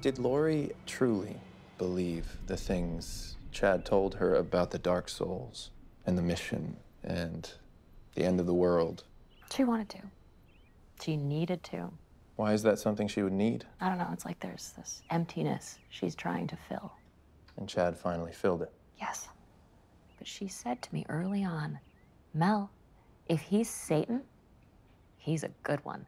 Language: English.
Did Lori truly believe the things Chad told her about the Dark Souls and the mission and the end of the world? She wanted to. She needed to. Why is that something she would need? I don't know. It's like there's this emptiness she's trying to fill. And Chad finally filled it. Yes. But she said to me early on, Mel, if he's Satan, he's a good one.